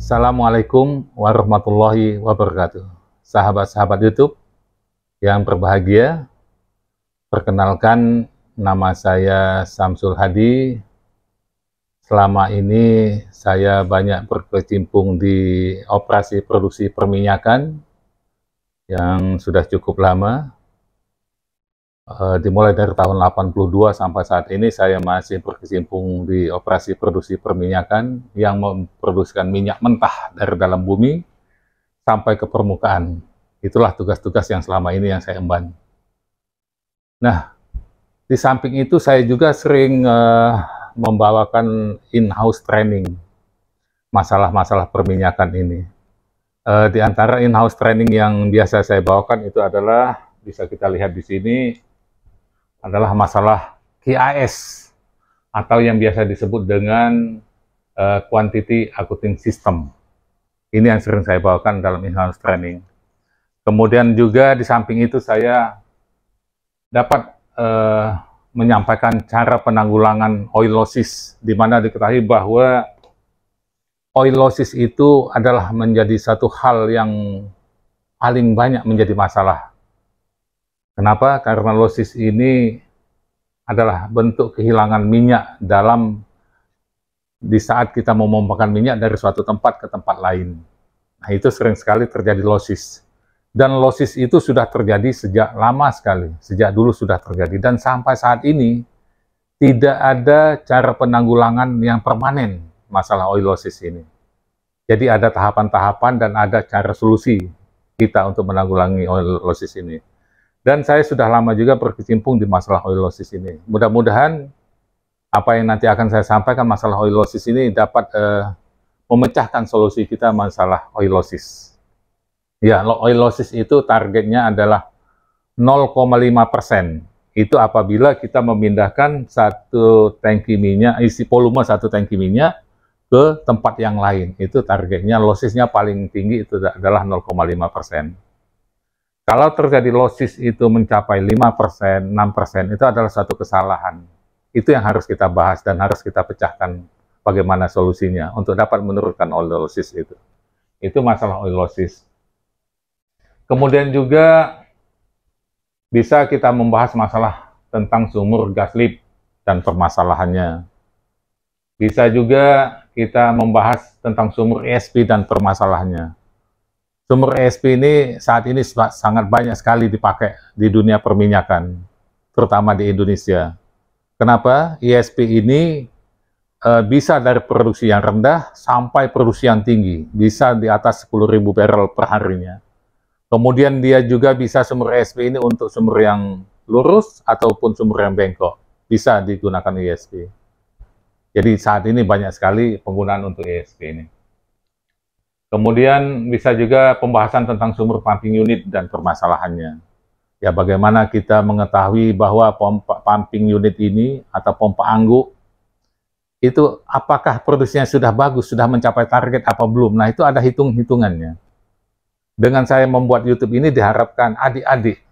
Assalamualaikum warahmatullahi wabarakatuh. Sahabat-sahabat YouTube yang berbahagia, perkenalkan nama saya Samsul Hadi. Selama ini saya banyak berkecimpung di operasi produksi perminyakan yang sudah cukup lama Eh, dimulai dari tahun 82 sampai saat ini saya masih berkesimpung di operasi produksi perminyakan yang memproduksikan minyak mentah dari dalam bumi sampai ke permukaan. Itulah tugas-tugas yang selama ini yang saya emban. Nah, di samping itu saya juga sering uh, membawakan in-house training masalah-masalah perminyakan ini. Uh, di antara in-house training yang biasa saya bawakan itu adalah bisa kita lihat di sini adalah masalah QAS atau yang biasa disebut dengan uh, Quantity Accounting System. Ini yang sering saya bawakan dalam in-house training. Kemudian juga di samping itu saya dapat uh, menyampaikan cara penanggulangan oil losses, di mana diketahui bahwa oil losses itu adalah menjadi satu hal yang paling banyak menjadi masalah Kenapa? Karena losis ini adalah bentuk kehilangan minyak dalam di saat kita mau memompakan minyak dari suatu tempat ke tempat lain. Nah, itu sering sekali terjadi losis. Dan losis itu sudah terjadi sejak lama sekali, sejak dulu sudah terjadi. Dan sampai saat ini, tidak ada cara penanggulangan yang permanen masalah oil losis ini. Jadi ada tahapan-tahapan dan ada cara solusi kita untuk menanggulangi oil losis ini. Dan saya sudah lama juga berkecimpung di masalah oilosis ini. Mudah-mudahan apa yang nanti akan saya sampaikan masalah oilosis ini dapat uh, memecahkan solusi kita masalah oilosis. Ya, oilosis itu targetnya adalah 0,5 persen. Itu apabila kita memindahkan satu tangki minyak, isi volume satu tangki minyak ke tempat yang lain. Itu targetnya, losisnya paling tinggi itu adalah 0,5 persen. Kalau terjadi losis itu mencapai 5%, 6%, itu adalah satu kesalahan. Itu yang harus kita bahas dan harus kita pecahkan bagaimana solusinya untuk dapat menurunkan oil losis itu. Itu masalah oil losis. Kemudian juga bisa kita membahas masalah tentang sumur gas lip dan permasalahannya. Bisa juga kita membahas tentang sumur ESP dan permasalahannya sumber ESP ini saat ini sangat banyak sekali dipakai di dunia perminyakan, terutama di Indonesia. Kenapa? ESP ini e, bisa dari produksi yang rendah sampai produksi yang tinggi, bisa di atas 10.000 barrel per harinya. Kemudian dia juga bisa sumber ESP ini untuk sumber yang lurus ataupun sumber yang bengkok. Bisa digunakan ESP. Jadi saat ini banyak sekali penggunaan untuk ESP ini. Kemudian bisa juga pembahasan tentang sumur pumping unit dan permasalahannya. Ya bagaimana kita mengetahui bahwa pompa pumping unit ini atau pompa angguk itu apakah produksinya sudah bagus, sudah mencapai target apa belum. Nah itu ada hitung-hitungannya. Dengan saya membuat YouTube ini diharapkan adik-adik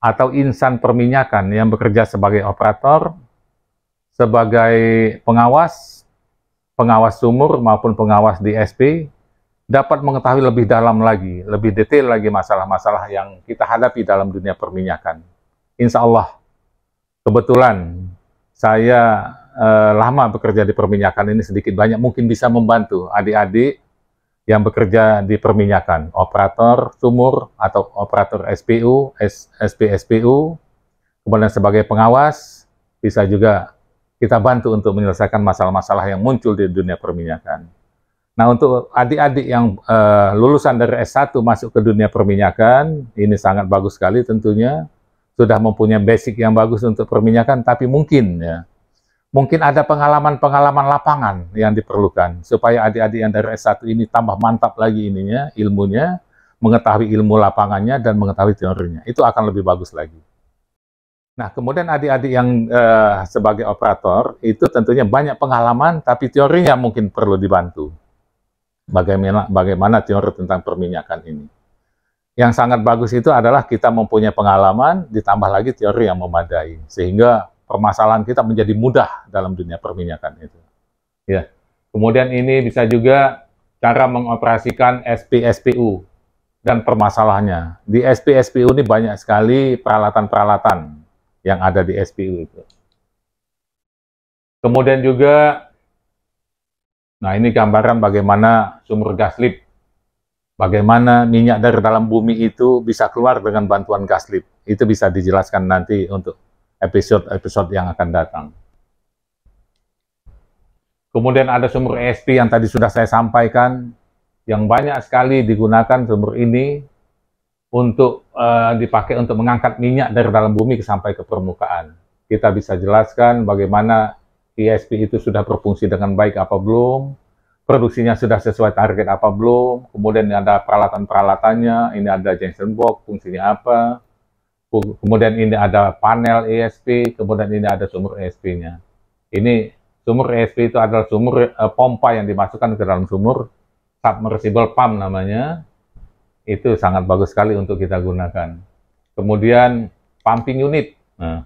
atau insan perminyakan yang bekerja sebagai operator, sebagai pengawas, pengawas sumur maupun pengawas DSP dapat mengetahui lebih dalam lagi, lebih detail lagi masalah-masalah yang kita hadapi dalam dunia perminyakan. Insya Allah, kebetulan saya eh, lama bekerja di perminyakan ini sedikit banyak mungkin bisa membantu adik-adik yang bekerja di perminyakan, operator sumur atau operator SPU, SPSPU, kemudian sebagai pengawas, bisa juga kita bantu untuk menyelesaikan masalah-masalah yang muncul di dunia perminyakan. Nah, untuk adik-adik yang uh, lulusan dari S1 masuk ke dunia perminyakan, ini sangat bagus sekali tentunya. Sudah mempunyai basic yang bagus untuk perminyakan, tapi mungkin ya, mungkin ada pengalaman-pengalaman lapangan yang diperlukan supaya adik-adik yang dari S1 ini tambah mantap lagi ininya, ilmunya, mengetahui ilmu lapangannya dan mengetahui teorinya. Itu akan lebih bagus lagi. Nah, kemudian adik-adik yang uh, sebagai operator itu tentunya banyak pengalaman, tapi teorinya mungkin perlu dibantu bagaimana, bagaimana teori tentang perminyakan ini. Yang sangat bagus itu adalah kita mempunyai pengalaman, ditambah lagi teori yang memadai. Sehingga permasalahan kita menjadi mudah dalam dunia perminyakan itu. Ya. Kemudian ini bisa juga cara mengoperasikan SPSPU dan permasalahannya. Di SPSPU ini banyak sekali peralatan-peralatan yang ada di SPU itu. Kemudian juga Nah, ini gambaran bagaimana sumur gas lip. bagaimana minyak dari dalam bumi itu bisa keluar dengan bantuan gas lip. Itu bisa dijelaskan nanti untuk episode-episode yang akan datang. Kemudian ada sumur ESP yang tadi sudah saya sampaikan, yang banyak sekali digunakan sumur ini untuk uh, dipakai untuk mengangkat minyak dari dalam bumi sampai ke permukaan. Kita bisa jelaskan bagaimana ISP itu sudah berfungsi dengan baik apa belum, produksinya sudah sesuai target apa belum, kemudian ini ada peralatan-peralatannya, ini ada junction box, fungsinya apa, kemudian ini ada panel ESP, kemudian ini ada sumur ESP-nya. Ini sumur ESP itu adalah sumur eh, pompa yang dimasukkan ke dalam sumur, submersible pump namanya, itu sangat bagus sekali untuk kita gunakan. Kemudian pumping unit, nah,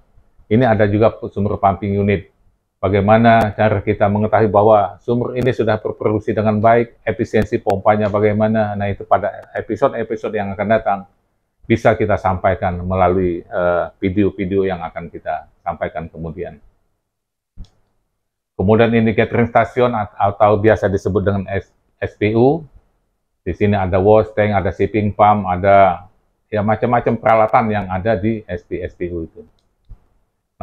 ini ada juga sumur pumping unit bagaimana cara kita mengetahui bahwa sumur ini sudah berproduksi dengan baik, efisiensi pompanya bagaimana. Nah, itu pada episode-episode yang akan datang bisa kita sampaikan melalui eh, video-video uh, yang akan kita sampaikan kemudian. Kemudian indikator stasiun atau biasa disebut dengan SPU. Di sini ada wash tank, ada shipping pump, ada ya macam-macam peralatan yang ada di spu itu.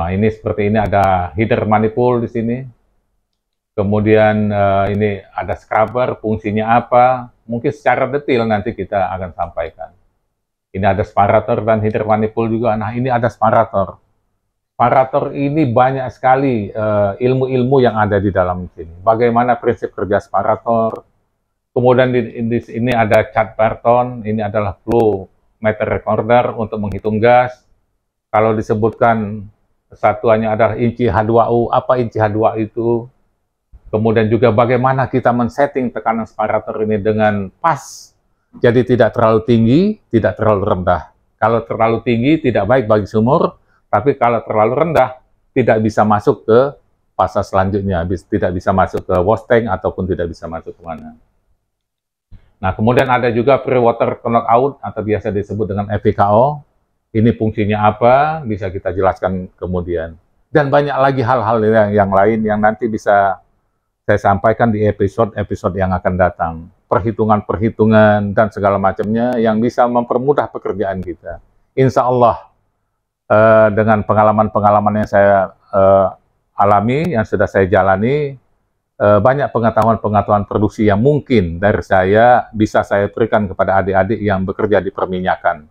Nah, ini seperti ini ada header manifold di sini. Kemudian uh, ini ada scrubber, fungsinya apa? Mungkin secara detail nanti kita akan sampaikan. Ini ada separator dan header manifold juga. Nah, ini ada separator. Separator ini banyak sekali eh, ilmu-ilmu uh, yang ada di dalam sini. Bagaimana prinsip kerja separator? Kemudian di, di ini ada cat Barton, ini adalah flow meter recorder untuk menghitung gas. Kalau disebutkan Kesatuannya adalah inci h 2 o Apa inci h 2 o itu? Kemudian juga bagaimana kita men-setting tekanan separator ini dengan pas. Jadi tidak terlalu tinggi, tidak terlalu rendah. Kalau terlalu tinggi tidak baik bagi sumur, tapi kalau terlalu rendah tidak bisa masuk ke fase selanjutnya, tidak bisa masuk ke wash tank ataupun tidak bisa masuk ke mana. Nah, kemudian ada juga pre-water knockout atau biasa disebut dengan FPKO ini fungsinya apa, bisa kita jelaskan kemudian. Dan banyak lagi hal-hal yang, yang lain yang nanti bisa saya sampaikan di episode-episode yang akan datang. Perhitungan-perhitungan dan segala macamnya yang bisa mempermudah pekerjaan kita. Insya Allah, eh, dengan pengalaman-pengalaman yang saya eh, alami, yang sudah saya jalani, eh, banyak pengetahuan-pengetahuan produksi yang mungkin dari saya bisa saya berikan kepada adik-adik yang bekerja di perminyakan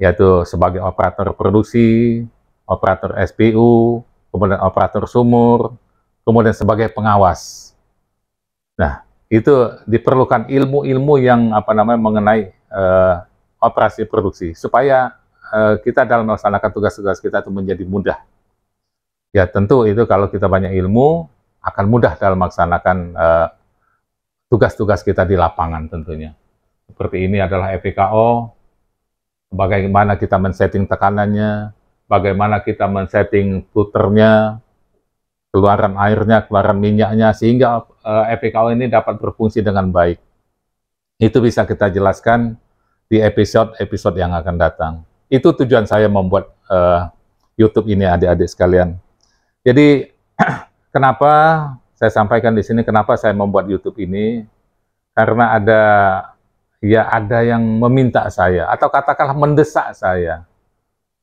yaitu sebagai operator produksi, operator SPU, kemudian operator sumur, kemudian sebagai pengawas. Nah, itu diperlukan ilmu-ilmu yang apa namanya mengenai uh, operasi produksi supaya uh, kita dalam melaksanakan tugas-tugas kita itu menjadi mudah. Ya, tentu itu kalau kita banyak ilmu akan mudah dalam melaksanakan eh, tugas-tugas uh, kita di lapangan tentunya. Seperti ini adalah EPKO, bagaimana kita men-setting tekanannya, bagaimana kita men-setting puternya, keluaran airnya, keluaran minyaknya, sehingga uh, eh, EPKO ini dapat berfungsi dengan baik. Itu bisa kita jelaskan di episode-episode yang akan datang. Itu tujuan saya membuat uh, YouTube ini adik-adik sekalian. Jadi kenapa saya sampaikan di sini kenapa saya membuat YouTube ini karena ada ya ada yang meminta saya atau katakanlah mendesak saya.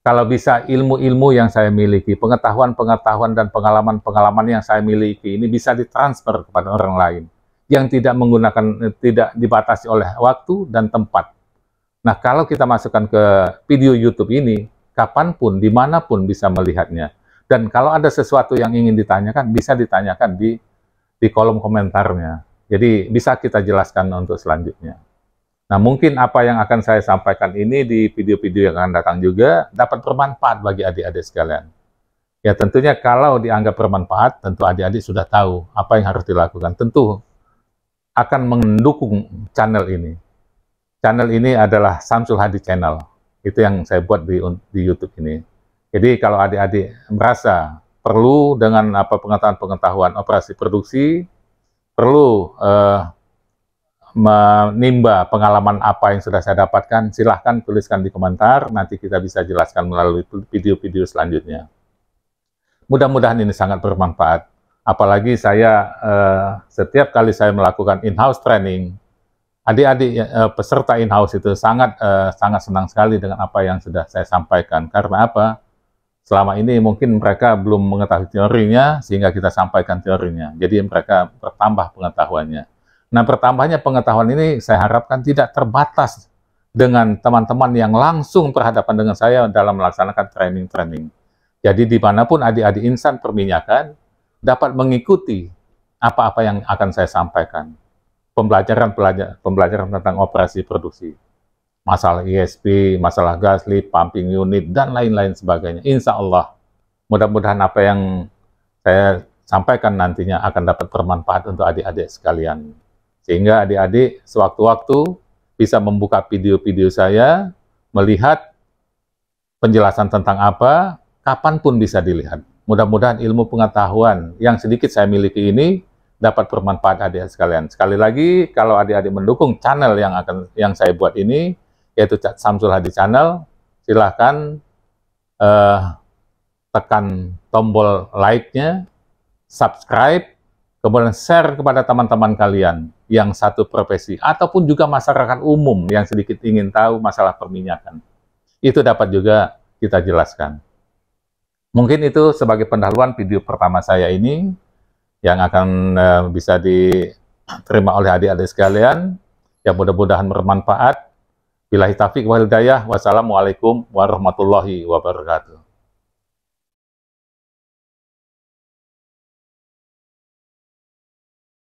Kalau bisa ilmu-ilmu yang saya miliki, pengetahuan-pengetahuan dan pengalaman-pengalaman yang saya miliki ini bisa ditransfer kepada orang lain yang tidak menggunakan tidak dibatasi oleh waktu dan tempat. Nah, kalau kita masukkan ke video YouTube ini, kapanpun, dimanapun bisa melihatnya. Dan kalau ada sesuatu yang ingin ditanyakan, bisa ditanyakan di di kolom komentarnya. Jadi bisa kita jelaskan untuk selanjutnya. Nah, mungkin apa yang akan saya sampaikan ini di video-video yang akan datang juga dapat bermanfaat bagi adik-adik sekalian. Ya, tentunya kalau dianggap bermanfaat, tentu adik-adik sudah tahu apa yang harus dilakukan. Tentu akan mendukung channel ini. Channel ini adalah Samsul Hadi Channel. Itu yang saya buat di, di YouTube ini. Jadi kalau adik-adik merasa perlu dengan apa pengetahuan-pengetahuan operasi produksi, perlu Uh, menimba pengalaman apa yang sudah saya dapatkan, silahkan tuliskan di komentar, nanti kita bisa jelaskan melalui video-video selanjutnya. Mudah-mudahan ini sangat bermanfaat, apalagi saya eh, setiap kali saya melakukan in-house training, adik-adik eh, peserta in-house itu sangat eh, sangat senang sekali dengan apa yang sudah saya sampaikan. Karena apa? Selama ini mungkin mereka belum mengetahui teorinya, sehingga kita sampaikan teorinya. Jadi mereka bertambah pengetahuannya. Nah, pertambahnya pengetahuan ini saya harapkan tidak terbatas dengan teman-teman yang langsung berhadapan dengan saya dalam melaksanakan training-training. Jadi dimanapun adik-adik insan perminyakan dapat mengikuti apa-apa yang akan saya sampaikan. Pembelajaran pembelajaran tentang operasi produksi, masalah ISP, e masalah gas lift, pumping unit, dan lain-lain sebagainya. Insya Allah, mudah-mudahan apa yang saya sampaikan nantinya akan dapat bermanfaat untuk adik-adik sekalian. Sehingga adik-adik sewaktu-waktu bisa membuka video-video saya, melihat penjelasan tentang apa, kapanpun bisa dilihat. Mudah-mudahan ilmu pengetahuan yang sedikit saya miliki ini dapat bermanfaat adik-adik sekalian. Sekali lagi, kalau adik-adik mendukung channel yang akan yang saya buat ini, yaitu Samsul Hadi Channel, silahkan uh, tekan tombol like-nya, subscribe, kemudian share kepada teman-teman kalian yang satu profesi, ataupun juga masyarakat umum yang sedikit ingin tahu masalah perminyakan. Itu dapat juga kita jelaskan. Mungkin itu sebagai pendahuluan video pertama saya ini yang akan uh, bisa diterima oleh adik-adik sekalian. Yang mudah-mudahan bermanfaat. Bila hitafiq wa hidayah, wassalamualaikum warahmatullahi wabarakatuh.